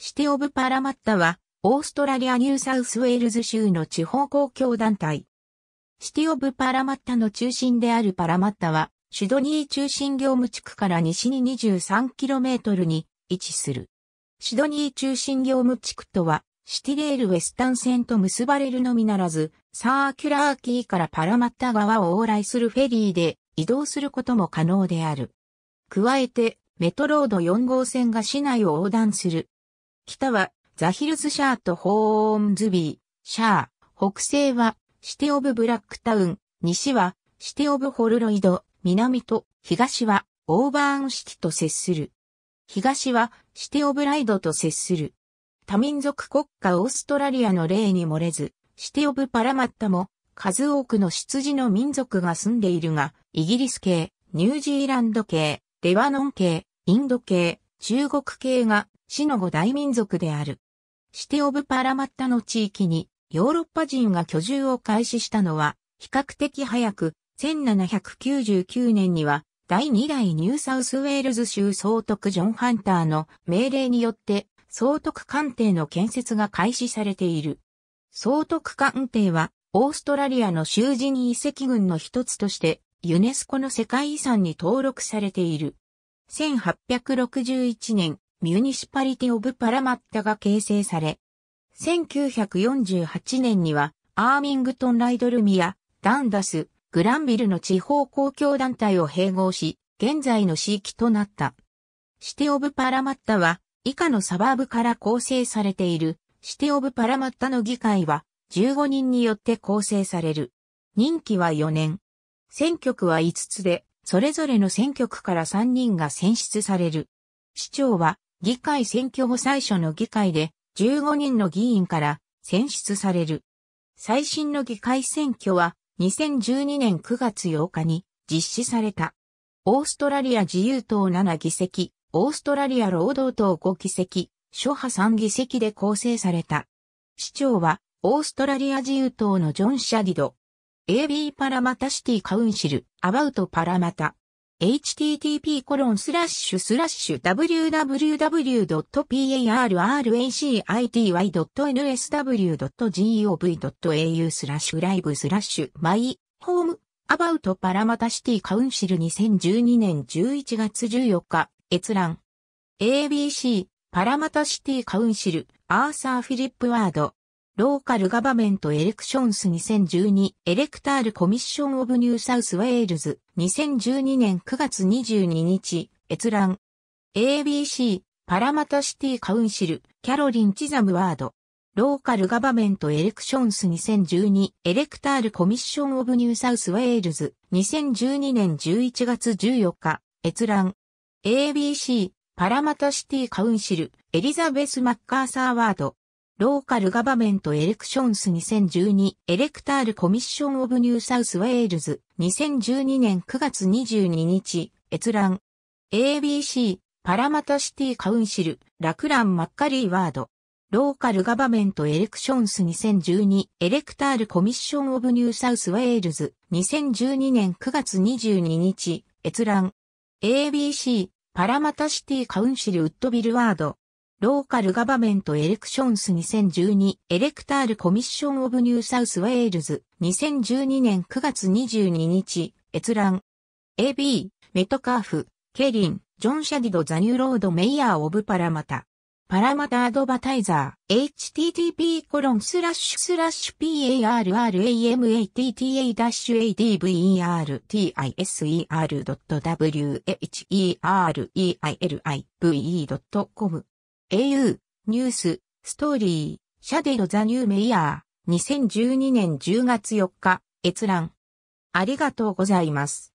シティ・オブ・パラマッタは、オーストラリア・ニューサウスウェールズ州の地方公共団体。シティ・オブ・パラマッタの中心であるパラマッタは、シュドニー中心業務地区から西に 23km に位置する。シドニー中心業務地区とは、シティレールウェスタン線と結ばれるのみならず、サーキュラーキーからパラマッタ川を往来するフェリーで移動することも可能である。加えて、メトロード4号線が市内を横断する北はザヒルズシャーとホーンズビー、シャー。北西はシテオブブラックタウン。西はシテオブホルロイド。南と東はオーバーンシティと接する。東はシテオブライドと接する。多民族国家オーストラリアの例に漏れず、シテオブパラマッタも数多くの羊の民族が住んでいるが、イギリス系、ニュージーランド系、レバノン系、インド系、中国系が死の五大民族である。シテオブパラマッタの地域にヨーロッパ人が居住を開始したのは比較的早く1799年には第2代ニューサウスウェールズ州総督ジョン・ハンターの命令によって総督官邸の建設が開始されている。総督官邸はオーストラリアの囚人遺跡群の一つとしてユネスコの世界遺産に登録されている。1861年、ミュニシパリティ・オブ・パラマッタが形成され、1948年には、アーミングトン・ライドルミア、ダンダス、グランビルの地方公共団体を併合し、現在の地域となった。シテオブ・パラマッタは、以下のサバーブから構成されている、シテオブ・パラマッタの議会は、15人によって構成される。任期は4年。選挙区は5つで、それぞれの選挙区から3人が選出される。市長は議会選挙後最初の議会で15人の議員から選出される。最新の議会選挙は2012年9月8日に実施された。オーストラリア自由党7議席、オーストラリア労働党5議席、諸派3議席で構成された。市長はオーストラリア自由党のジョン・シャディド。AB パラマタシティカウンシル、アバウトパラマタ。http://www.parracity.nsw.gov.au スラッシュライブスラッシュマイホームアバウトパラマタシティカウンシル2012年11月14日閲覧 ABC パラマタシティカウンシルアーサー・フィリップ・ワードローカルガバメントエレクションス2012エレクタールコミッションオブニューサウスウェールズ2012年9月22日閲覧 ABC パラマタシティカウンシルキャロリン・チザムワードローカルガバメントエレクションス2012エレクタールコミッションオブニューサウスウェールズ2012年11月14日閲覧 ABC パラマタシティカウンシルエリザベス・マッカーサーワードローカルガバメントエレクションス2012エレクタールコミッションオブニューサウスウェールズ2012年9月22日閲覧 ABC パラマタシティカウンシルラクラン・マッカリーワードローカルガバメントエレクションス2012エレクタールコミッションオブニューサウスウェールズ2012年9月22日閲覧 ABC パラマタシティカウンシルウッドビルワードローカルガバメントエレクションス2012エレクタールコミッションオブニューサウスウェールズ2012年9月22日閲覧 AB メトカーフケリンジョン・シャディド・ザニューロード・メイヤー・オブ・パラマタ。パラマタ・アドバタイザー、http コロンスラッシュスラッシュ parramatta-advertiser.weilive.com au、ニュース、ストーリー、シャデのザ・ニュー・メイヤー、2012年10月4日、閲覧。ありがとうございます。